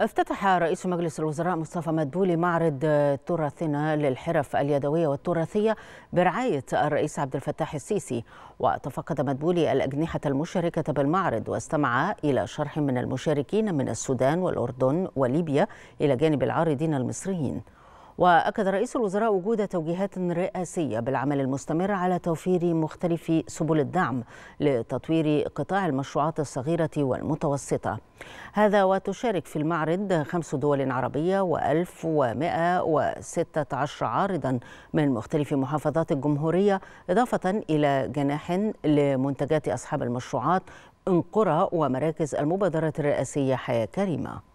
افتتح رئيس مجلس الوزراء مصطفى مدبولي معرض آه، تراثنا للحرف اليدوية والتراثية برعاية الرئيس عبد الفتاح السيسي وتفقد مدبولي الأجنحة المشاركة بالمعرض واستمع إلى شرح من المشاركين من السودان والأردن وليبيا إلى جانب العارضين المصريين وأكد رئيس الوزراء وجود توجيهات رئاسية بالعمل المستمر على توفير مختلف سبل الدعم لتطوير قطاع المشروعات الصغيرة والمتوسطة هذا وتشارك في المعرض خمس دول عربية و1116 عارضا من مختلف محافظات الجمهورية إضافة إلى جناح لمنتجات أصحاب المشروعات انقرة ومراكز المبادرة الرئاسية حياة كريمة